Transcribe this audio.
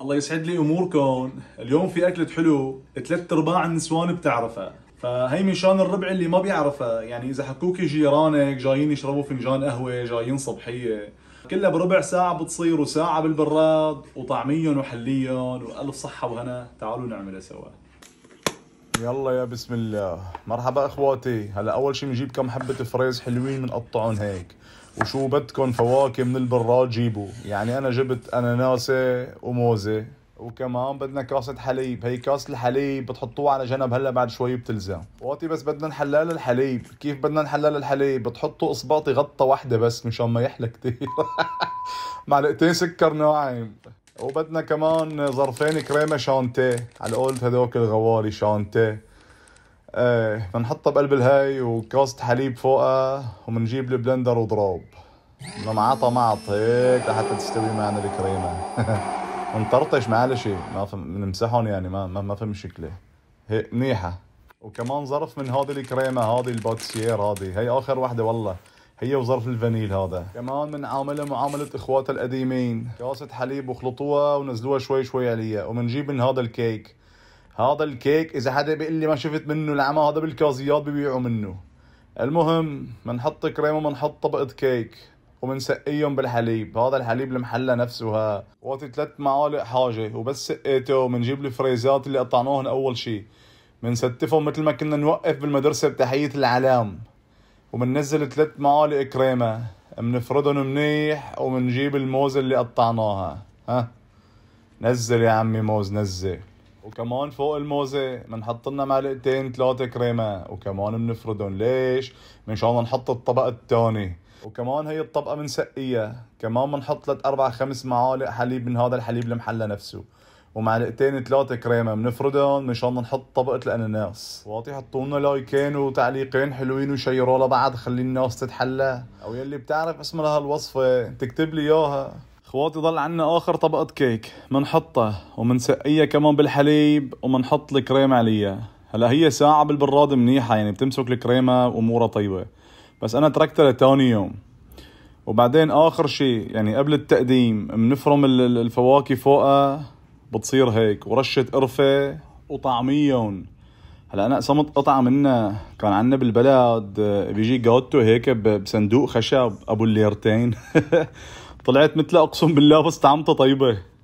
الله يسعد لي اموركم اليوم في اكله حلو ثلاث ارباع النسوان بتعرفها فهي مشان الربع اللي ما بيعرفها يعني اذا حكوكي جيرانك جايين يشربوا فنجان قهوه جايين صبحيه كلها بربع ساعة بتصير وساعة بالبراد وطعميهم وحليهم وألف صحة وهنا تعالوا نعملها سوا يلا يا بسم الله مرحبا اخواتي هلا اول شي بنجيب كم حبة فريز حلوين بنقطعهم هيك وشو بدكم فواكه من البراد جيبوا يعني انا جبت اناناسه وموزه وكمان بدنا كاسة حليب هي كاسة الحليب بتحطوها على جنب هلا بعد شوي بتلزم وقتي بس بدنا نحلل الحليب كيف بدنا نحلل الحليب بتحطوا اصباطي غطة واحدة بس مشان ما يحلى كتير معلقتين سكر ناعم وبدنا كمان ظرفين كريمة شانتيه على قولت هدوك الغواري شانتيه ايه بنحطها بقلب الهاي وكاسة حليب فوقها وبنجيب البلندر وضراب معطى معط هيك لحتى تستوي معنا الكريمة نطرطش شيء ما بنمسحهم يعني ما ما, ما في مشكلة هيك منيحة وكمان ظرف من هذه الكريمة هذه الباتسيير هذه هي آخر وحدة والله هي وظرف الفانيل هذا كمان بنعاملها معاملة اخواتها القديمين كاسة حليب وخلطوها ونزلوها شوي شوي عليها وبنجيب من هذا الكيك هذا الكيك اذا حدا بيقول لي ما شفت منه العمى هذا بالكازيات ببيعوا منه المهم بنحط كريم وبنحط طبقه كيك وبنسقيهم بالحليب هذا الحليب المحلى نفسه وقت ثلاث معالق حاجه وبس سقيته بنجيب الفريزات اللي قطعناهن اول شيء بنستفهم مثل ما كنا نوقف بالمدرسه بتحيه العلام وبننزل ثلاث معالق كريمه بنفردهم منيح وبنجيب الموز اللي قطعناها ها نزل يا عمي موز نزل وكمان فوق الموزة بنحط لنا معلقتين ثلاثة كريمة وكمان بنفردهم ليش؟ منشان نحط الطبق الثاني وكمان هي الطبقة بنسقيها كمان بنحط ثلاث أربع خمس معالق حليب من هذا الحليب المحلى نفسه ومعلقتين ثلاثة كريمة بنفردهم مشان نحط طبقة الأناناس واطي حطوا لنا لايكين وتعليقين حلوين وشيروا لبعض خلي الناس تتحلى أو يلي بتعرف اسمها لهالوصفة تكتب لي إياها اخواتي ضل عنا اخر طبقة كيك منحطها ومنسقيها كمان بالحليب ومنحط الكريمة عليها هلا هي ساعة بالبراد منيحة يعني بتمسك الكريمة وامورها طيبة بس انا تركتها لتاني يوم وبعدين اخر شيء يعني قبل التقديم بنفرم الفواكه فوقها بتصير هيك ورشة قرفة وطعميهم هلا انا قسمت قطعة منها كان عنا بالبلد بيجي جوتو هيك بصندوق خشب ابو الليرتين طلعت مثل اقسم بالله بس طعمته طيبه